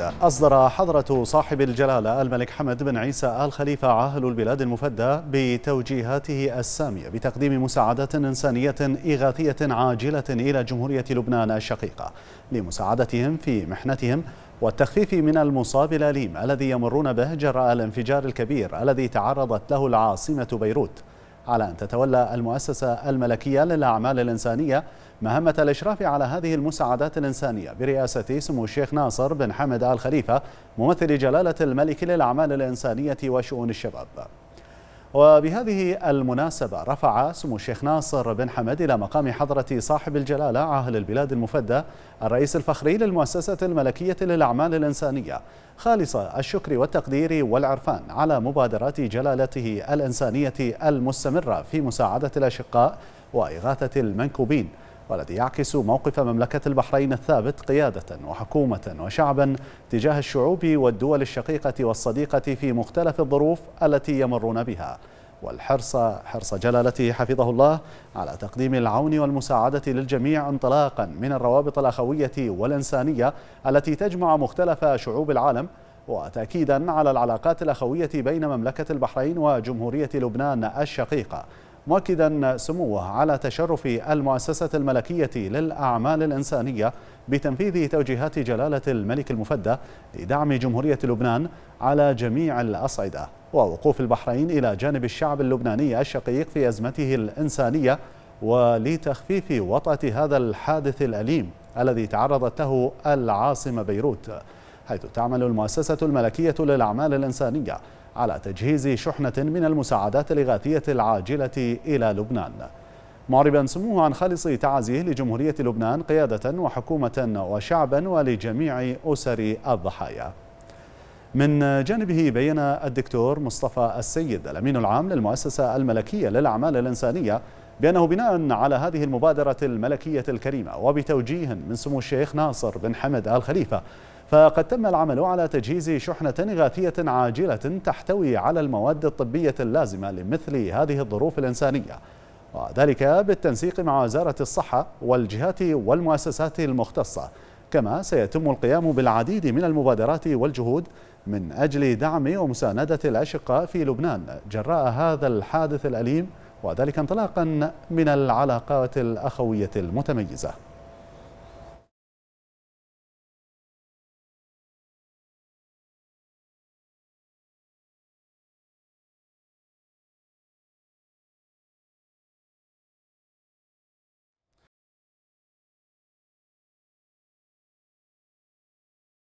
أصدر حضرة صاحب الجلالة الملك حمد بن عيسى آل خليفة عاهل البلاد المفدى بتوجيهاته السامية بتقديم مساعدات إنسانية إغاثية عاجلة إلى جمهورية لبنان الشقيقة لمساعدتهم في محنتهم والتخفيف من المصاب الأليم الذي يمرون به جراء الانفجار الكبير الذي تعرضت له العاصمة بيروت على أن تتولى المؤسسة الملكية للأعمال الإنسانية مهمة الإشراف على هذه المساعدات الإنسانية برئاسة سمو الشيخ ناصر بن حمد آل خليفة ممثل جلالة الملك للأعمال الإنسانية وشؤون الشباب وبهذه المناسبة رفع سمو الشيخ ناصر بن حمد إلى مقام حضرة صاحب الجلالة عاهل البلاد المفدى الرئيس الفخري للمؤسسة الملكية للأعمال الإنسانية خالص الشكر والتقدير والعرفان على مبادرات جلالته الإنسانية المستمرة في مساعدة الأشقاء وإغاثة المنكوبين والذي يعكس موقف مملكة البحرين الثابت قيادة وحكومة وشعبا تجاه الشعوب والدول الشقيقة والصديقة في مختلف الظروف التي يمرون بها والحرص حرص جلالته حفظه الله على تقديم العون والمساعدة للجميع انطلاقا من الروابط الأخوية والإنسانية التي تجمع مختلف شعوب العالم وتأكيدا على العلاقات الأخوية بين مملكة البحرين وجمهورية لبنان الشقيقة مؤكدا سموه على تشرف المؤسسة الملكية للأعمال الإنسانية بتنفيذ توجيهات جلالة الملك المفدى لدعم جمهورية لبنان على جميع الأصعدة ووقوف البحرين إلى جانب الشعب اللبناني الشقيق في أزمته الإنسانية ولتخفيف وطأة هذا الحادث الأليم الذي تعرضت له العاصمة بيروت حيث تعمل المؤسسة الملكية للأعمال الإنسانية على تجهيز شحنة من المساعدات الإغاثية العاجلة إلى لبنان معربا سموه عن خالص تعازيه لجمهورية لبنان قيادة وحكومة وشعبا ولجميع أسر الضحايا من جانبه بين الدكتور مصطفى السيد الأمين العام للمؤسسة الملكية للأعمال الإنسانية بأنه بناء على هذه المبادرة الملكية الكريمة وبتوجيه من سمو الشيخ ناصر بن حمد الخليفة فقد تم العمل على تجهيز شحنة إغاثية عاجلة تحتوي على المواد الطبية اللازمة لمثل هذه الظروف الإنسانية وذلك بالتنسيق مع وزارة الصحة والجهات والمؤسسات المختصة كما سيتم القيام بالعديد من المبادرات والجهود من أجل دعم ومساندة الأشقاء في لبنان جراء هذا الحادث الأليم وذلك انطلاقا من العلاقات الأخوية المتميزة